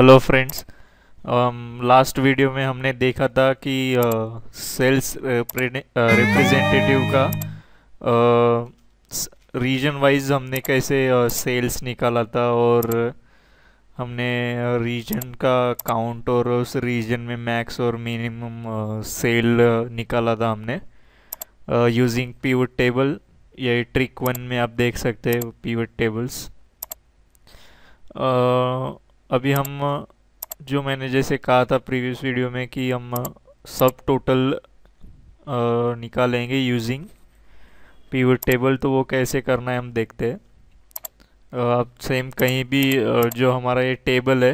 Hello friends last video में हमने देखा था कि sales uh, representative uh, uh, का रीजन वाइज हमने कैसे सेल्स निकाला था और हमने रीजन का काउंट और उस रीजन में मैक्स और मिनिमम सेल निकाला था हमने यूजिंग पीवट टेबल ये ट्रिक वन में आप देख सकते पी पीवट टेबल्स अभी हम जो मैंने जैसे कहा था प्रीवियस वीडियो में कि हम सब टोटल निकालेंगे यूजिंग पीवर टेबल तो वो कैसे करना है हम देखते हैं आप सेम कहीं भी जो हमारा ये टेबल है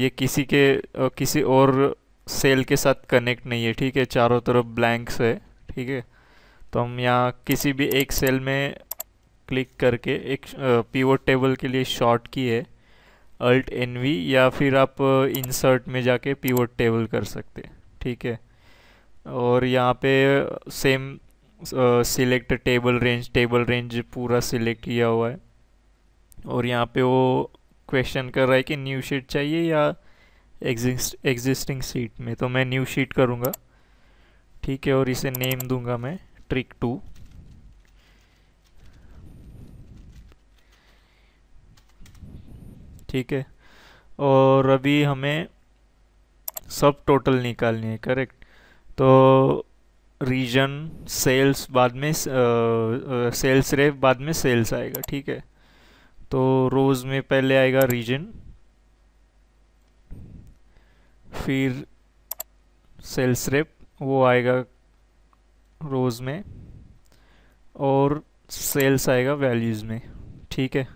ये किसी के किसी और सेल के साथ कनेक्ट नहीं है ठीक है चारों तरफ ब्लैंक्स है ठीक है तो हम यहाँ किसी भी एक सेल में क्लिक करके एक पीवर टेबल के लिए शॉर्ट की है अल्ट एन वी या फिर आप इंसर्ट uh, में जाके पीवट टेबल कर सकते ठीक है और यहाँ पे same select table range table range पूरा सिलेक्ट किया हुआ है और यहाँ पे वो क्वेश्चन कर रहा है कि न्यू शीट चाहिए या एग्जिस्ट एग्जिस्टिंग सीट में तो मैं न्यू शीट करूँगा ठीक है और इसे नेम दूंगा मैं ट्रिक टू ठीक है और अभी हमें सब टोटल निकालनी है करेक्ट तो रीजन सेल्स बाद में सेल्स रेव बाद में सेल्स आएगा ठीक है तो रोज़ में पहले आएगा रीजन फिर सेल्स रेप वो आएगा रोज़ में और सेल्स आएगा वैल्यूज़ में ठीक है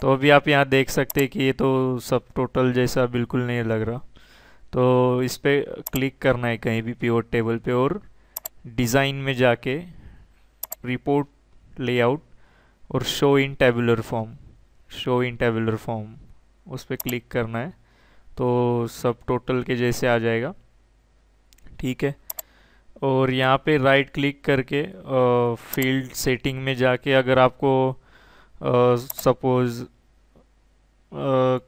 तो अभी आप यहाँ देख सकते हैं कि ये तो सब टोटल जैसा बिल्कुल नहीं लग रहा तो इस पर क्लिक करना है कहीं भी प्योर टेबल पे और डिज़ाइन में जाके रिपोर्ट लेआउट और show in tabular form show in tabular form उस पर क्लिक करना है तो सब टोटल के जैसे आ जाएगा ठीक है और यहाँ पे राइट क्लिक करके फील्ड सेटिंग में जाके अगर आपको सपोज़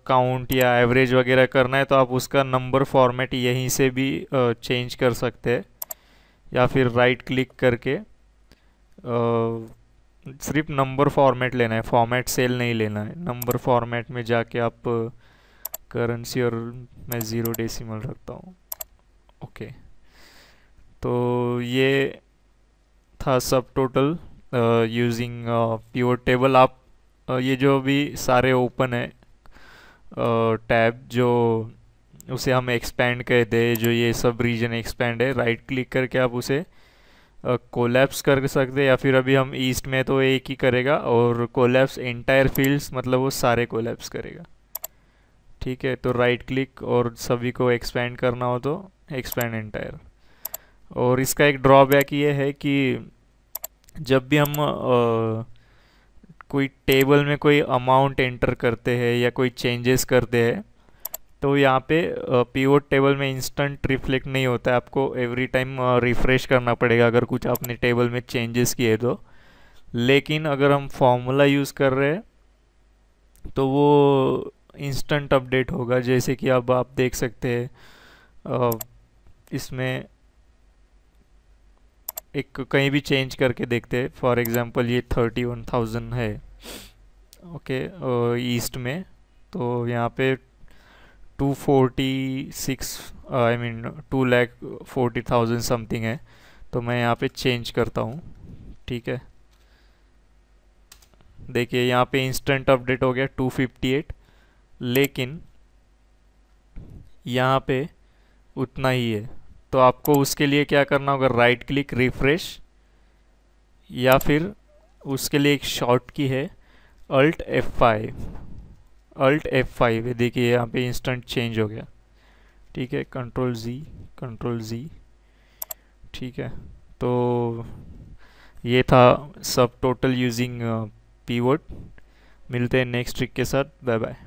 काउंट या एवरेज वगैरह करना है तो आप उसका नंबर फॉर्मेट यहीं से भी चेंज uh, कर सकते हैं या फिर राइट क्लिक करके uh, सिर्फ नंबर फॉर्मेट लेना है फॉर्मेट सेल नहीं लेना है नंबर फॉर्मेट में जाके आप करेंसी और मैं ज़ीरो डेसिमल रखता हूँ ओके okay. तो ये था सब टोटल यूजिंग प्योर टेबल आप ये जो भी सारे ओपन है टैब जो उसे हम एक्सपैंड कह दे जो ये सब रीजन एक्सपैंड है राइट क्लिक करके आप उसे कोलैप्स कर सकते या फिर अभी हम ईस्ट में तो एक ही करेगा और कोलैप्स एंटायर फील्ड्स मतलब वो सारे कोलैप्स करेगा ठीक है तो राइट क्लिक और सभी को एक्सपैंड करना हो तो एक्सपैंड एंटायर और इसका एक ड्रॉबैक ये है कि जब भी हम आ, कोई टेबल में कोई अमाउंट एंटर करते हैं या कोई चेंजेस करते हैं तो यहाँ पे पीओट टेबल में इंस्टेंट रिफ्लेक्ट नहीं होता है आपको एवरी टाइम रिफ़्रेश करना पड़ेगा अगर कुछ आपने टेबल में चेंजेस किए तो लेकिन अगर हम फॉर्मूला यूज़ कर रहे हैं तो वो इंस्टेंट अपडेट होगा जैसे कि अब आप देख सकते हैं इसमें एक कहीं भी चेंज करके देखते फॉर एग्ज़ाम्पल ये थर्टी वन थाउजेंड है ओके okay, ईस्ट में तो यहाँ पे two forty six I mean two lakh forty thousand something है तो मैं यहाँ पे चेंज करता हूँ ठीक है देखिए यहाँ पे इंस्टेंट अपडेट हो गया टू फिफ्टी एट लेकिन यहाँ पे उतना ही है तो आपको उसके लिए क्या करना होगा राइट क्लिक रिफ्रेश या फिर उसके लिए एक शॉर्ट की है alt F five alt F five देखिए यहाँ पे इंस्टेंट चेंज हो गया ठीक है कंट्रोल जी कंट्रोल जी ठीक है तो ये था सब टोटल यूजिंग पीवर्ड मिलते हैं नेक्स्ट ट्रिक के साथ बाय बाय